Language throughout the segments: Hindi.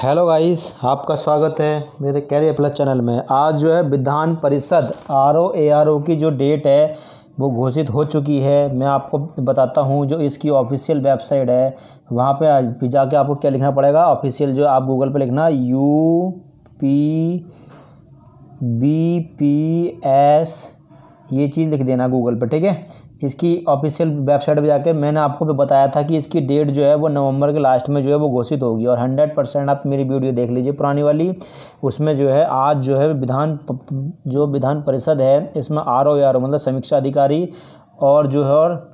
हेलो गाइस आपका स्वागत है मेरे कैरियर प्लस चैनल में आज जो है विधान परिषद R O A R O की जो डेट है वो घोषित हो चुकी है मैं आपको बताता हूँ जो इसकी ऑफिशियल वेबसाइट है वहाँ पे आज भी जाके आपको क्या लिखना पड़ेगा ऑफिशियल जो आप गूगल पे लिखना U P B P S ये चीज़ लिख देना गूगल पे ठीक है इसकी ऑफिशियल वेबसाइट पर जाकर मैंने आपको भी बताया था कि इसकी डेट जो है वो नवंबर के लास्ट में जो है वो घोषित होगी और हंड्रेड परसेंट आप मेरी वीडियो देख लीजिए पुरानी वाली उसमें जो है आज जो है विधान जो विधान परिषद है इसमें आर ओ मतलब समीक्षा अधिकारी और जो है और,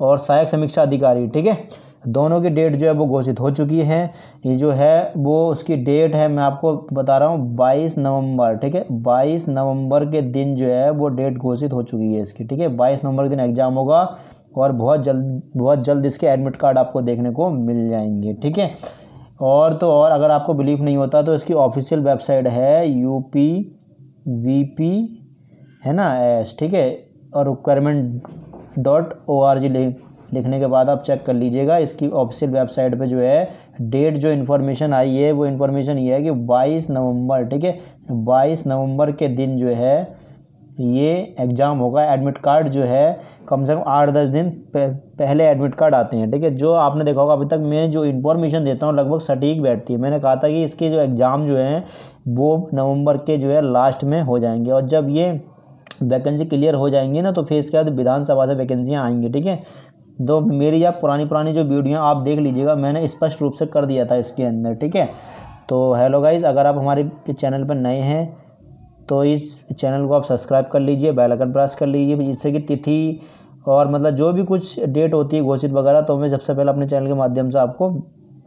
और सहायक समीक्षा अधिकारी ठीक है दोनों की डेट जो है वो घोषित हो चुकी है ये जो है वो उसकी डेट है मैं आपको बता रहा हूँ बाईस नवंबर ठीक है बाईस नवंबर के दिन जो है वो डेट घोषित हो चुकी है इसकी ठीक है बाईस नवंबर के दिन एग्ज़ाम होगा और बहुत जल्द बहुत जल्द इसके एडमिट कार्ड आपको देखने को मिल जाएंगे ठीक है और तो और अगर आपको बिलीव नहीं होता तो इसकी ऑफिशियल वेबसाइट है यू पी वी पी है ना एस ठीक है और requirement dot O R G link लिखने के बाद आप चेक कर लीजिएगा इसकी ऑफिशियल वेबसाइट पे जो है डेट जो इन्फॉर्मेशन आई है वो इन्फॉर्मेशन ये है कि 22 नवंबर ठीक है 22 नवंबर के दिन जो है ये एग्ज़ाम होगा एडमिट कार्ड जो है कम से कम आठ दस दिन पहले एडमिट कार्ड आते हैं ठीक है जो आपने देखा होगा अभी तक मैं जो इन्फॉर्मेशन देता हूँ लगभग सटीक बैठती है मैंने कहा था कि इसके जो एग्ज़ाम जो हैं वो नवंबर के जो है लास्ट में हो जाएंगे और जब ये वैकेंसी क्लियर हो जाएंगी ना तो फिर इसके बाद विधानसभा से वैकेंसियाँ आएंगी ठीक है दो मेरी या पुरानी पुरानी जो वीडियो आप देख लीजिएगा मैंने स्पष्ट रूप से कर दिया था इसके अंदर ठीक है तो हेलो गाइज़ अगर आप हमारे चैनल पर नए हैं तो इस चैनल को आप सब्सक्राइब कर लीजिए बेल आइकन प्रेस कर लीजिए जिससे कि तिथि और मतलब जो भी कुछ डेट होती है घोषित वगैरह तो मैं सबसे पहले अपने चैनल के माध्यम से आपको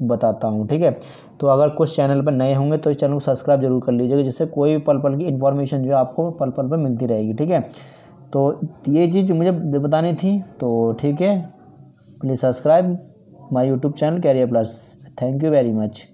बताता हूँ ठीक है तो अगर कुछ चैनल पर नए होंगे तो इस चैनल को सब्सक्राइब जरूर कर लीजिएगा जिससे कोई भी पल पल की इन्फॉर्मेशन जो है आपको पल पल पर मिलती रहेगी ठीक है तो ये चीज़ मुझे बतानी थी तो ठीक है please subscribe my YouTube channel career plus thank you very much